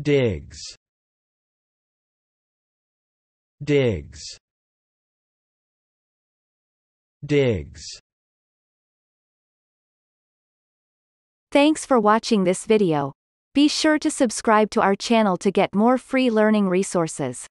digs digs digs Thanks for watching this video. Be sure to subscribe to our channel to get more free learning resources.